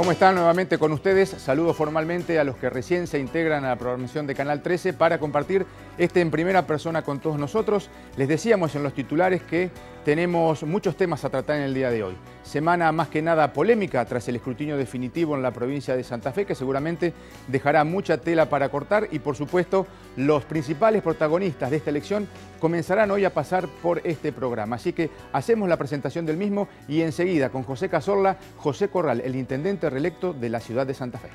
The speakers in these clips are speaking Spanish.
¿Cómo están? Nuevamente con ustedes. Saludo formalmente a los que recién se integran a la programación de Canal 13 para compartir este en primera persona con todos nosotros. Les decíamos en los titulares que tenemos muchos temas a tratar en el día de hoy. Semana más que nada polémica tras el escrutinio definitivo en la provincia de Santa Fe, que seguramente dejará mucha tela para cortar y por supuesto los principales protagonistas de esta elección comenzarán hoy a pasar por este programa. Así que hacemos la presentación del mismo y enseguida con José Cazorla, José Corral, el intendente reelecto de la ciudad de Santa Fe.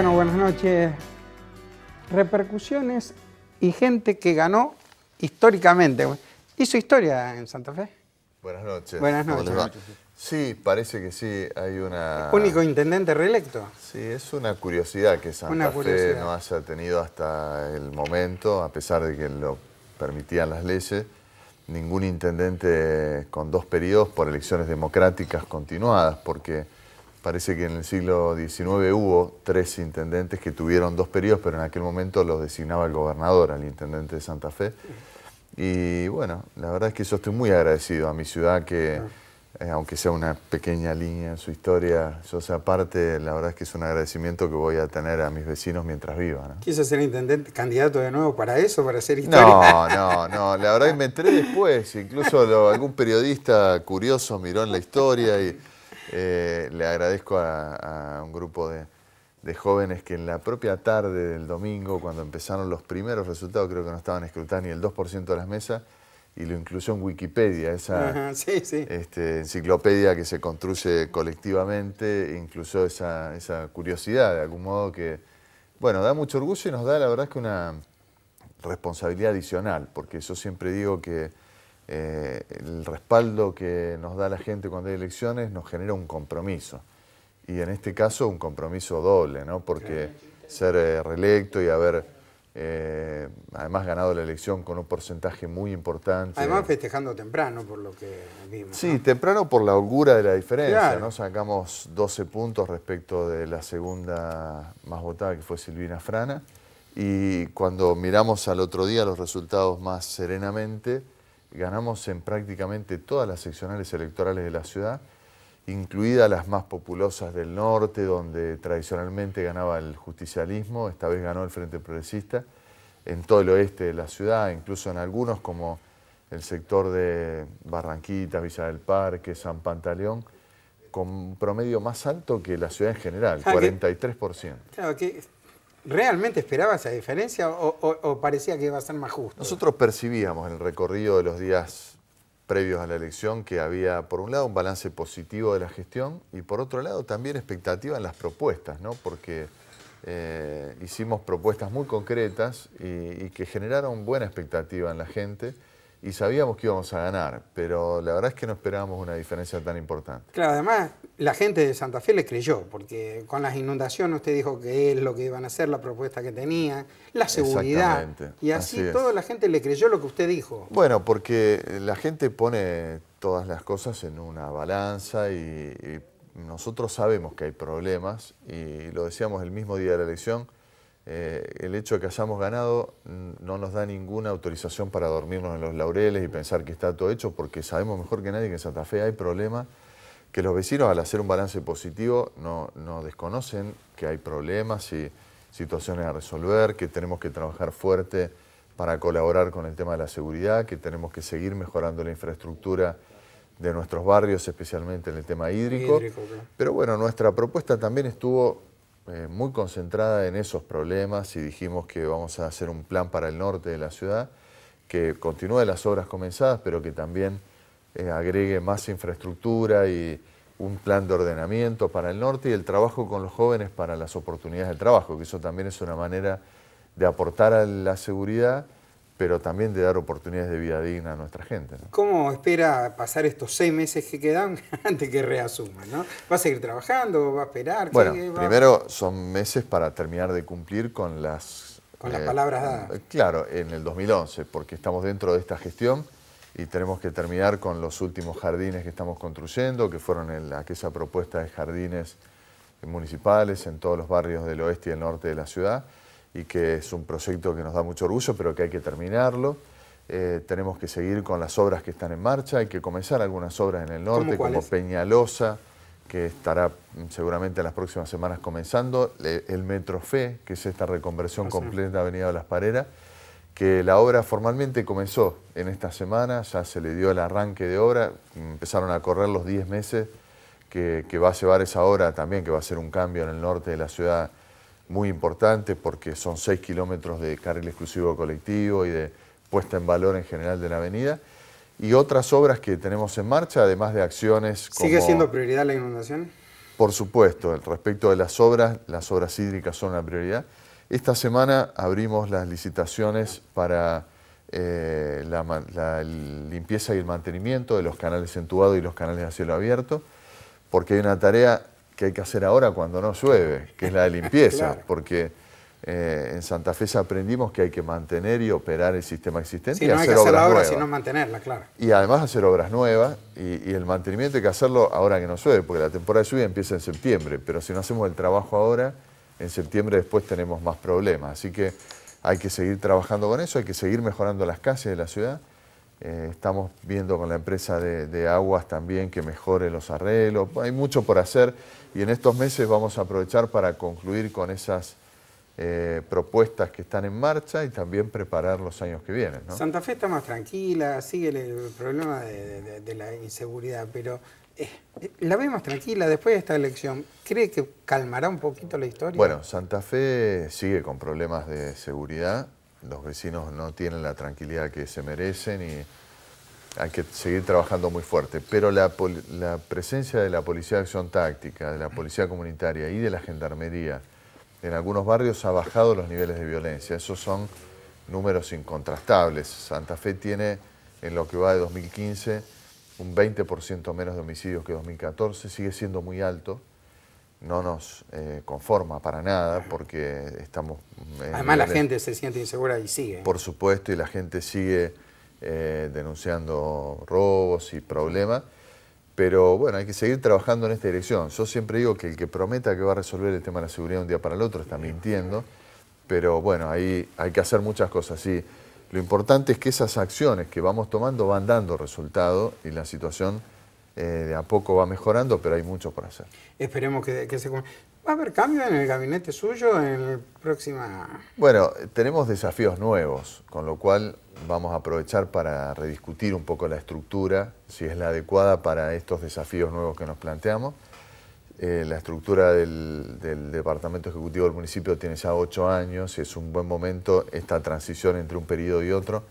Bueno, buenas noches. Repercusiones y gente que ganó históricamente. Hizo historia en Santa Fe. Buenas noches. Buenas noches. Sí, parece que sí, hay una... único intendente reelecto. Sí, es una curiosidad que Santa Fe no haya tenido hasta el momento, a pesar de que lo permitían las leyes, ningún intendente con dos periodos por elecciones democráticas continuadas, porque Parece que en el siglo XIX hubo tres intendentes que tuvieron dos periodos, pero en aquel momento los designaba el gobernador, al intendente de Santa Fe. Y bueno, la verdad es que yo estoy muy agradecido a mi ciudad que, eh, aunque sea una pequeña línea en su historia, yo sea parte, la verdad es que es un agradecimiento que voy a tener a mis vecinos mientras viva. ¿no? ser intendente, candidato de nuevo para eso, para ser historia? No, no, no, la verdad es me entré después, incluso algún periodista curioso miró en la historia y... Eh, le agradezco a, un grupo de, jóvenes que en la propia tarde del domingo, cuando empezaron los primeros resultados, creo que no estaban escrutando ni el 2% de las mesas, y lo incluyó en Wikipedia, esa este, enciclopedia que se construye colectivamente, incluso esa, esa curiosidad de algún modo que, bueno, da mucho orgullo y nos da la verdad es que una responsabilidad adicional, porque yo siempre digo que eh, el respaldo que nos da la gente cuando hay elecciones nos genera un compromiso. Y en este caso un compromiso doble, ¿no? porque ser eh, reelecto y haber eh, además ganado la elección con un porcentaje muy importante. Además festejando temprano, por lo que vimos. Sí, temprano por la holgura de la diferencia. ¿no? Sacamos 12 puntos respecto de la segunda más votada, que fue Silvina Frana. Y cuando miramos al otro día los resultados más serenamente, ganamos en prácticamente todas las seccionales electorales de la ciudad, incluidas las más populosas del norte, donde tradicionalmente ganaba el justicialismo, esta vez ganó el Frente Progresista, en todo el oeste de la ciudad, incluso en algunos como el sector de Barranquitas, Villa del Parque, San Pantaleón, con un promedio más alto que la ciudad en general, 43%. claro, que ¿Realmente esperaba esa diferencia o, parecía que iba a ser más justo? Nosotros percibíamos en el recorrido de los días previos a la elección que había, por un lado, un balance positivo de la gestión y por otro lado también expectativa en las propuestas, ¿no? Porque eh, hicimos propuestas muy concretas y que generaron buena expectativa en la gente y sabíamos que íbamos a ganar, pero la verdad es que no esperábamos una diferencia tan importante. Claro, además la gente de Santa Fe le creyó, porque con las inundaciones usted dijo que es lo que iban a hacer, la propuesta que tenía, la seguridad. Y así, toda la gente le creyó lo que usted dijo. Bueno, porque la gente pone todas las cosas en una balanza y nosotros sabemos que hay problemas y lo decíamos el mismo día de la elección eh, el hecho de que hayamos ganado mm, no nos da ninguna autorización para dormirnos en los laureles y pensar que está todo hecho, porque sabemos mejor que nadie que en Santa Fe hay problemas, que los vecinos al hacer un balance positivo no, desconocen que hay problemas y situaciones a resolver, que tenemos que trabajar fuerte para colaborar con el tema de la seguridad, que tenemos que seguir mejorando la infraestructura de nuestros barrios, especialmente en el tema hídrico. Pero bueno, nuestra propuesta también estuvo eh, muy concentrada en esos problemas y dijimos que vamos a hacer un plan para el norte de la ciudad que continúe las obras comenzadas, pero que también eh, agregue más infraestructura y un plan de ordenamiento para el norte y el trabajo con los jóvenes para las oportunidades de trabajo, que eso también es una manera de aportar a la seguridad pero también de dar oportunidades de vida digna a nuestra gente. ¿Cómo espera pasar estos seis meses que quedan antes que reasuman? ¿Va a seguir trabajando? ¿Va a esperar? Bueno, primero son meses para terminar de cumplir con las... Con las eh, palabras dadas. Eh, claro, en el 2011, porque estamos dentro de esta gestión y tenemos que terminar con los últimos jardines que estamos construyendo, que fueron aquella propuesta de jardines municipales en todos los barrios del oeste y del norte de la ciudad y que es un proyecto que nos da mucho orgullo, pero que hay que terminarlo. Eh, tenemos que seguir con las obras que están en marcha, hay que comenzar algunas obras en el norte, como Peñalosa, que estará mm, seguramente en las próximas semanas comenzando, el Metrofe, que es esta reconversión ah, completa de Avenida de las Pareras, que la obra formalmente comenzó en esta semana, ya se le dio el arranque de obra, empezaron a correr los 10 meses que va a llevar esa obra también, que va a ser un cambio en el norte de la ciudad muy importante porque son 6 kilómetros de carril exclusivo colectivo y de puesta en valor en general de la avenida. Y otras obras que tenemos en marcha, además de acciones como... ¿Sigue siendo prioridad la inundación? Por supuesto, respecto de las obras, las obras hídricas son la prioridad. Esta semana abrimos las licitaciones para eh, la, la, limpieza y el mantenimiento de los canales entubados y los canales de cielo abierto, porque hay una tarea que hay que hacer ahora cuando no llueve, que es la de limpieza, porque eh, en Santa Fe aprendimos que hay que mantener y operar el sistema existente. y hay que Y además hacer obras nuevas y, el mantenimiento hay que hacerlo ahora que no llueve, porque la temporada de lluvia empieza en septiembre, pero si no hacemos el trabajo ahora, en septiembre después tenemos más problemas. Así que hay que seguir trabajando con eso, hay que seguir mejorando las casas de la ciudad eh, estamos viendo con la empresa de, aguas también que mejore los arreglos. Hay mucho por hacer y en estos meses vamos a aprovechar para concluir con esas eh, propuestas que están en marcha y también preparar los años que vienen. Santa Fe está más tranquila, sigue el problema de, de la inseguridad, pero eh, la ve más tranquila después de esta elección. ¿Cree que calmará un poquito la historia? Bueno, Santa Fe sigue con problemas de seguridad los vecinos no tienen la tranquilidad que se merecen y hay que seguir trabajando muy fuerte. Pero la, presencia de la Policía de Acción Táctica, de la Policía Comunitaria y de la Gendarmería en algunos barrios ha bajado los niveles de violencia. Esos son números incontrastables. Santa Fe tiene, en lo que va de 2015, un 20% menos de homicidios que 2014, sigue siendo muy alto no nos eh, conforma para nada porque estamos... Eh, Además la gente se siente insegura y sigue. Por supuesto, y la gente sigue eh, denunciando robos y problemas. Pero bueno, hay que seguir trabajando en esta dirección. Yo siempre digo que el que prometa que va a resolver el tema de la seguridad un día para el otro está mintiendo. Pero bueno, ahí hay que hacer muchas cosas. Y lo importante es que esas acciones que vamos tomando van dando resultado y la situación eh, de a poco va mejorando, pero hay mucho por hacer. Esperemos que, se... ¿Va a haber cambio en el gabinete suyo en la próxima...? Bueno, tenemos desafíos nuevos, con lo cual vamos a aprovechar para rediscutir un poco la estructura, si es la adecuada para estos desafíos nuevos que nos planteamos. Eh, la estructura del, Departamento Ejecutivo del municipio tiene ya ocho años, y es un buen momento esta transición entre un periodo y otro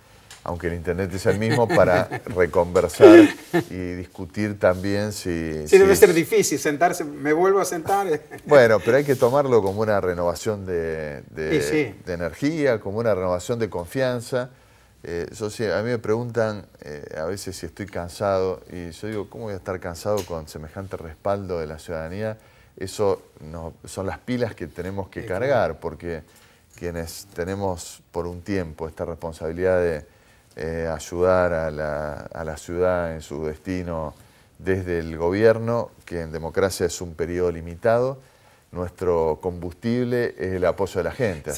aunque el Internet es el mismo, para reconversar y discutir también si... Sí, debe ser difícil sentarse, me vuelvo a sentar. Bueno, pero hay que tomarlo como una renovación de, energía, como una renovación de confianza. Eh, a mí me preguntan eh, a veces si estoy cansado y yo digo, ¿cómo voy a estar cansado con semejante respaldo de la ciudadanía? Eso no, son las pilas que tenemos que cargar, porque quienes tenemos por un tiempo esta responsabilidad de eh, ayudar a la, ciudad en su destino desde el gobierno, que en democracia es un periodo limitado. Nuestro combustible es el apoyo de la gente.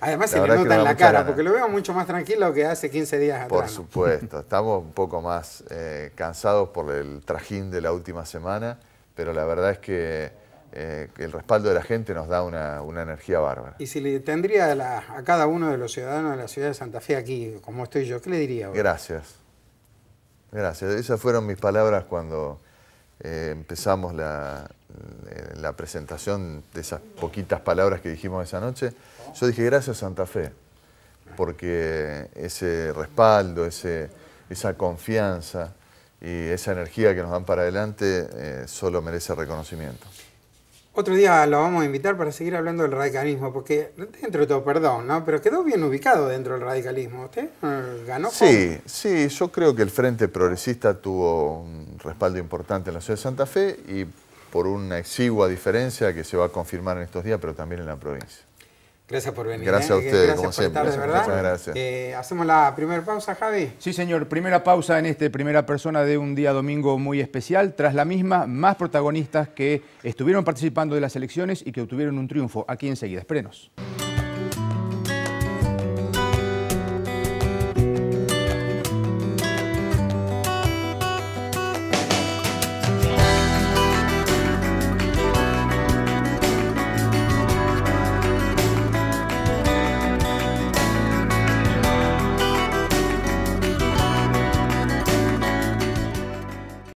además se le nota en la cara, porque lo veo mucho más tranquilo que hace 15 días atrás. Por supuesto, estamos un poco más eh, cansados por el trajín de la última semana, pero la verdad es que eh, el respaldo de la gente nos da una, energía bárbara. Y si le tendría a, cada uno de los ciudadanos de la ciudad de Santa Fe aquí, como estoy yo, ¿qué le diría? Gracias. Gracias. Esas fueron mis palabras cuando eh, empezamos eh, la, presentación de esas poquitas palabras que dijimos esa noche. Yo dije, gracias Santa Fe, porque ese respaldo, esa confianza y esa energía que nos dan para adelante solo merece reconocimiento. Otro día lo vamos a invitar para seguir hablando del radicalismo, porque dentro de todo, perdón, ¿no? Pero quedó bien ubicado dentro del radicalismo. ¿Usted eh, ganó? Sí, sí, yo creo que el Frente Progresista tuvo un respaldo importante en la ciudad de Santa Fe y por una exigua diferencia que se va a confirmar en estos días, pero también en la provincia. Gracias por venir. Gracias a ¿eh? ustedes, como siempre. Estar, muchas gracias. Eh, ¿Hacemos la primera pausa, Javi? Sí, señor. Primera pausa en este Primera Persona de un día domingo muy especial. Tras la misma, más protagonistas que estuvieron participando de las elecciones y que obtuvieron un triunfo. Aquí enseguida. Espérenos.